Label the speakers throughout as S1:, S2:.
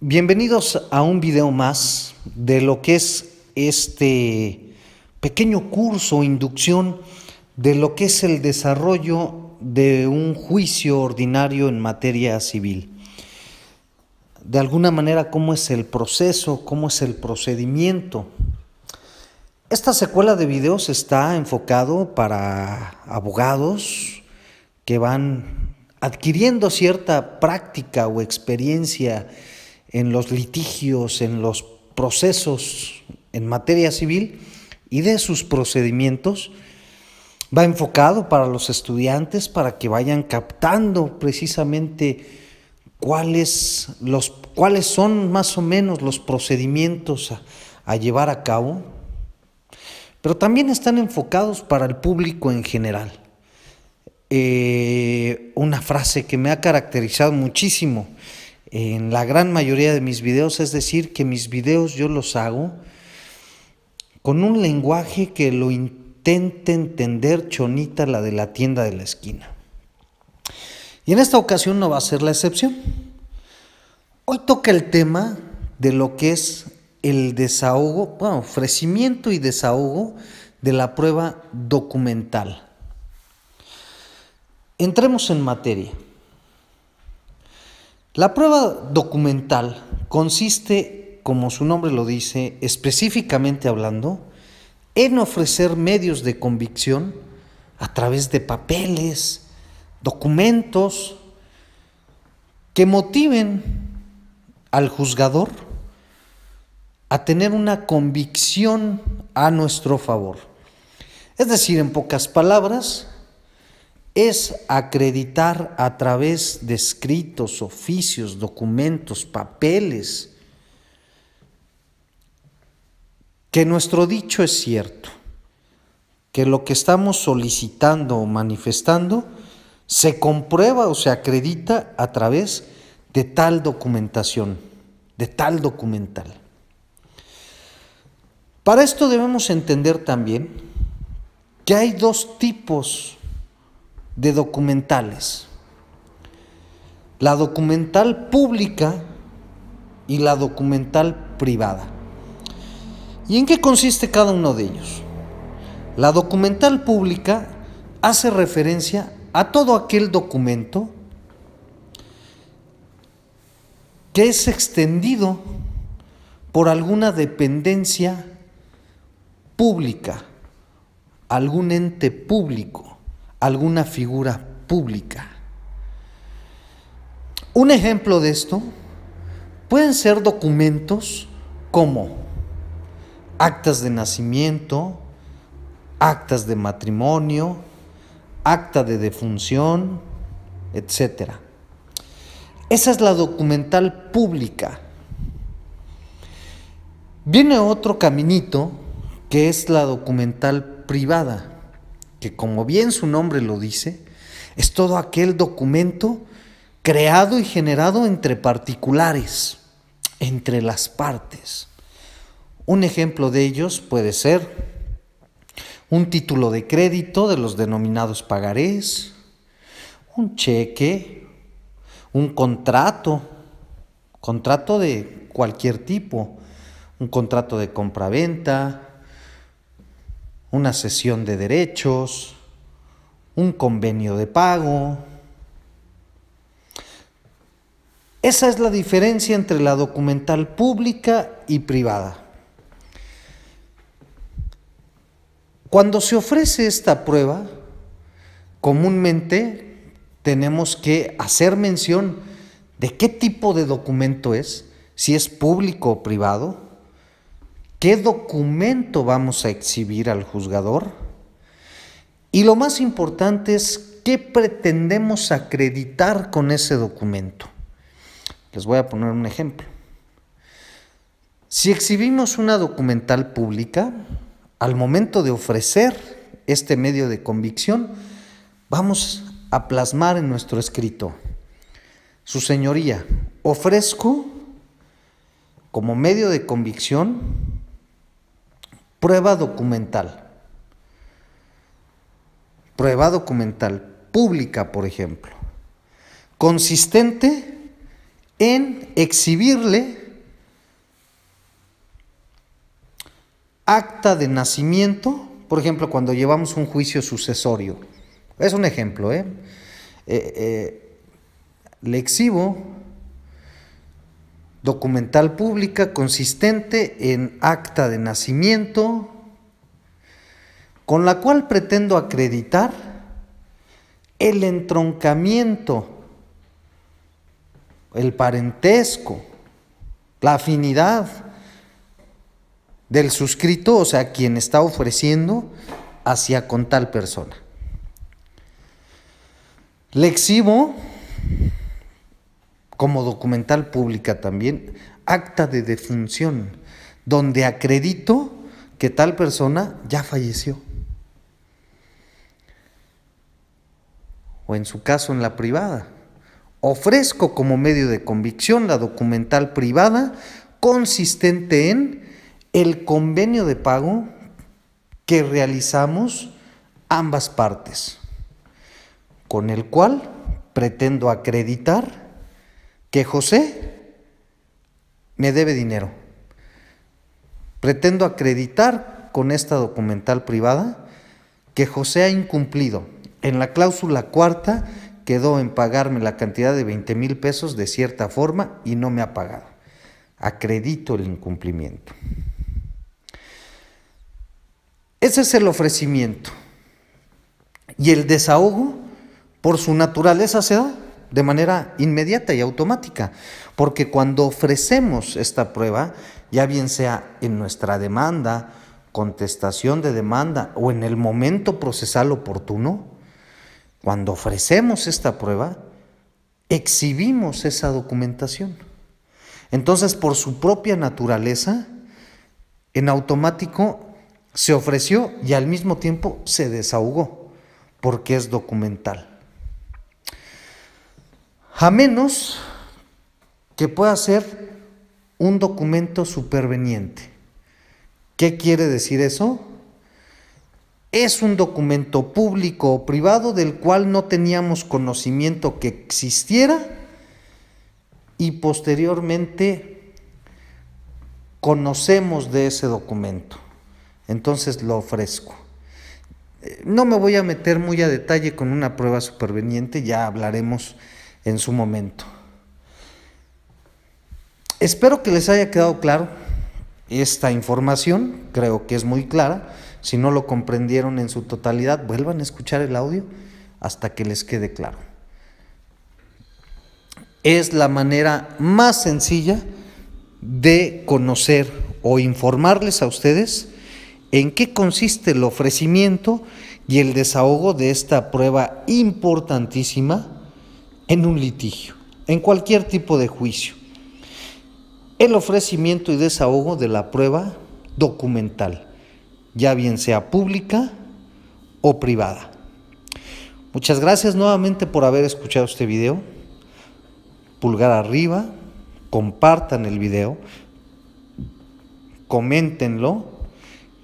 S1: Bienvenidos a un video más de lo que es este pequeño curso, o inducción de lo que es el desarrollo de un juicio ordinario en materia civil. De alguna manera, cómo es el proceso, cómo es el procedimiento. Esta secuela de videos está enfocado para abogados que van adquiriendo cierta práctica o experiencia en los litigios, en los procesos en materia civil y de sus procedimientos. Va enfocado para los estudiantes para que vayan captando precisamente cuáles, los, cuáles son más o menos los procedimientos a, llevar a cabo, pero también están enfocados para el público en general. Eh, una frase que me ha caracterizado muchísimo en la gran mayoría de mis videos, es decir, que mis videos yo los hago con un lenguaje que lo intente entender Chonita, la de la tienda de la esquina. Y en esta ocasión no va a ser la excepción. Hoy toca el tema de lo que es el desahogo, bueno, ofrecimiento y desahogo de la prueba documental. Entremos en materia. La prueba documental consiste, como su nombre lo dice, específicamente hablando, en ofrecer medios de convicción a través de papeles, documentos que motiven al juzgador a tener una convicción a nuestro favor. Es decir, en pocas palabras, es acreditar a través de escritos, oficios, documentos, papeles, que nuestro dicho es cierto, que lo que estamos solicitando o manifestando se comprueba o se acredita a través de tal documentación, de tal documental. Para esto debemos entender también que hay dos tipos de documentales. La documental pública y la documental privada. ¿Y en qué consiste cada uno de ellos? La documental pública hace referencia a todo aquel documento que es extendido por alguna dependencia pública, algún ente público alguna figura pública. Un ejemplo de esto pueden ser documentos como actas de nacimiento, actas de matrimonio, acta de defunción, etc. Esa es la documental pública. Viene otro caminito que es la documental privada que como bien su nombre lo dice, es todo aquel documento creado y generado entre particulares, entre las partes. Un ejemplo de ellos puede ser un título de crédito de los denominados pagarés, un cheque, un contrato, contrato de cualquier tipo, un contrato de compraventa, una sesión de derechos, un convenio de pago. Esa es la diferencia entre la documental pública y privada. Cuando se ofrece esta prueba, comúnmente tenemos que hacer mención de qué tipo de documento es, si es público o privado, ¿Qué documento vamos a exhibir al juzgador? Y lo más importante es qué pretendemos acreditar con ese documento. Les voy a poner un ejemplo. Si exhibimos una documental pública, al momento de ofrecer este medio de convicción, vamos a plasmar en nuestro escrito, Su Señoría, ofrezco como medio de convicción Prueba documental. Prueba documental pública, por ejemplo. Consistente en exhibirle acta de nacimiento, por ejemplo, cuando llevamos un juicio sucesorio. Es un ejemplo, ¿eh? eh, eh le exhibo documental pública consistente en acta de nacimiento, con la cual pretendo acreditar el entroncamiento, el parentesco, la afinidad del suscrito, o sea, quien está ofreciendo hacia con tal persona. Le exhibo como documental pública también, acta de defunción, donde acredito que tal persona ya falleció. O en su caso en la privada. Ofrezco como medio de convicción la documental privada consistente en el convenio de pago que realizamos ambas partes, con el cual pretendo acreditar que José me debe dinero. Pretendo acreditar con esta documental privada que José ha incumplido. En la cláusula cuarta quedó en pagarme la cantidad de 20 mil pesos de cierta forma y no me ha pagado. Acredito el incumplimiento. Ese es el ofrecimiento. Y el desahogo, por su naturaleza, se da de manera inmediata y automática, porque cuando ofrecemos esta prueba, ya bien sea en nuestra demanda, contestación de demanda o en el momento procesal oportuno, cuando ofrecemos esta prueba, exhibimos esa documentación. Entonces, por su propia naturaleza, en automático se ofreció y al mismo tiempo se desahogó, porque es documental a menos que pueda ser un documento superveniente. ¿Qué quiere decir eso? Es un documento público o privado del cual no teníamos conocimiento que existiera y posteriormente conocemos de ese documento. Entonces lo ofrezco. Eh, no me voy a meter muy a detalle con una prueba superveniente, ya hablaremos en su momento. Espero que les haya quedado claro esta información, creo que es muy clara. Si no lo comprendieron en su totalidad, vuelvan a escuchar el audio hasta que les quede claro. Es la manera más sencilla de conocer o informarles a ustedes en qué consiste el ofrecimiento y el desahogo de esta prueba importantísima en un litigio, en cualquier tipo de juicio. El ofrecimiento y desahogo de la prueba documental, ya bien sea pública o privada. Muchas gracias nuevamente por haber escuchado este video. Pulgar arriba, compartan el video, comentenlo.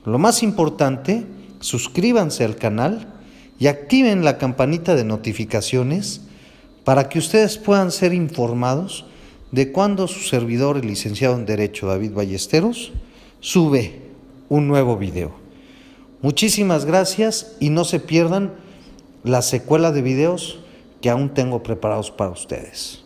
S1: Lo más importante, suscríbanse al canal y activen la campanita de notificaciones para que ustedes puedan ser informados de cuándo su servidor, el licenciado en Derecho David Ballesteros, sube un nuevo video. Muchísimas gracias y no se pierdan la secuela de videos que aún tengo preparados para ustedes.